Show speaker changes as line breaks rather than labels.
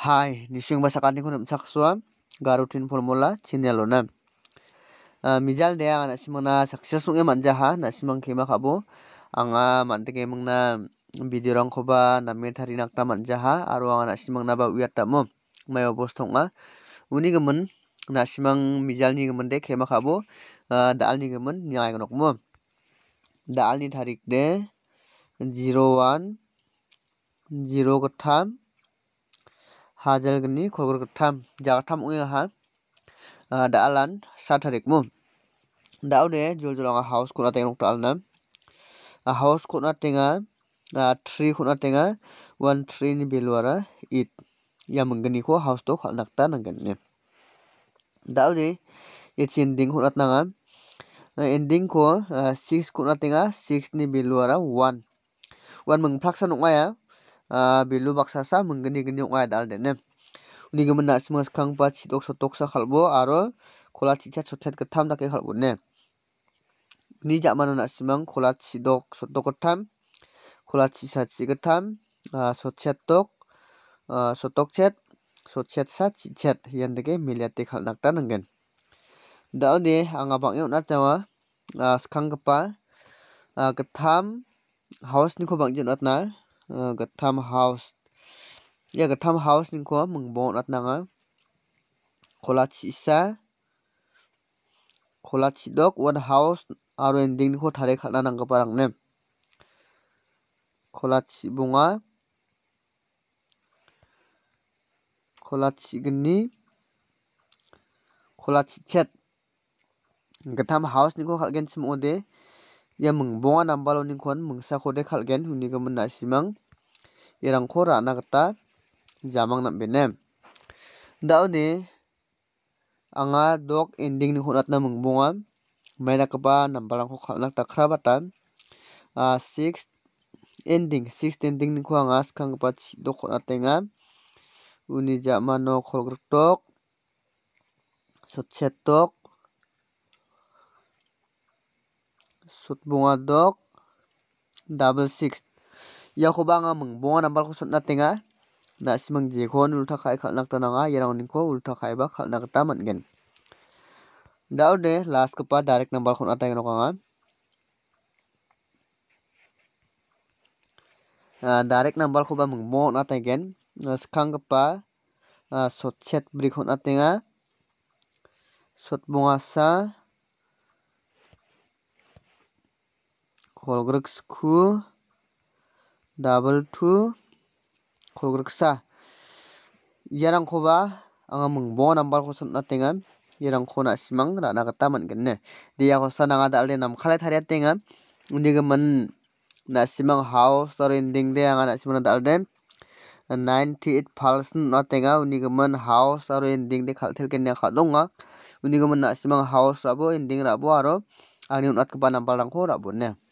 Hi ni sing basa k a t i kunum saksua garutin formula chinelo na. Mijal dea na g n a s i m o n g na s u c c e s u n g l e manjaha na simang kema kabo anga mante kemang na video r o n g koba na metari nakta manjaha aro anga na simang na ba u i a t tamo may obos tonga. m Uni g e m e n na simang mijal ni g e m e n de kema kabo uh, daal ni g e m e n ni ay ganok mo. Daal ni tarik de 01 0 g o t t a m hajal gini kogor kutam jagatam uya ha, ya ha da alan satarik mu da ude jul jul anga house kuna tengok ta alna a house kuna tenga a tree kuna tenga one tree ni beluara it ya menggeni ko house to khal nakta nangani da ude it ending kuna tanga ending ko 6 kuna tenga 6 ni beluara 1 1 mengplaksa nukmaya Ah, bilu baksa sa menggeni geni ngai dal dene. Uni gemen nak semua sekang pa cidok sotok sa kalbo aro kola cicat sotet ketam tak kekal bu ne. Uni jak mana nak semang kola cidok sotok ketam, kola cicat cik ketam, ah, sotet tok, ah, sotok cet, sotet sa cicat yang dege miliat dekal nak tan nenggen. Dah ni angabang yuk nak jawa sekang kepa ketam. Haus ni ko bangjin at na gatam house ya gatam house ning ko mung bon atna nga khola chi sa khola chi dok one house aro ending ko thare khana nang ka parang ne khola chi bunga khola chi gni khola chi chet gatam house ning ko khagen chim ode ia mingbonga nambaloni kon mingsakode khalgen hunigimin nasimang erangko ra'na gita jamang nambene da'oni anga dok ending ni hunatna mingbonga mainakgipa nambalrangko khalnakta khrabata uh, ah, six ending six ending ni ko anga skanggipa chi'do khonatenga uni ja'ma no kholgriktok sotsetok sut bunga dok double six ya ko banga mung bunga nambal ko sut natenga na simang je ko ulta khai khal nak tana nga yarang ah. ya, ning ko ulta khai ba khal nak ta man gen dau de last ko pa direct nambal ko natenga no kanga ah. ah, direct nambal ko ba mung mo natengen skang pa sot chet bri ko natenga sot bunga sa kolgrksku double two kolgrksa yarang koba ang mong bo number ko sunat tingan yarang ko na simang na nagataman ganne diya ko sa nangada alin nam kalat hariat tingan undi ka man na simang how sorry ending de ang na simang na dalde 98 person na tinga undi ka man how sorry ending de kalat hariat ganne kalunga undi ka man na simang how sabo ending rabo aro ang niyong at kapanampalang ko rabo niya.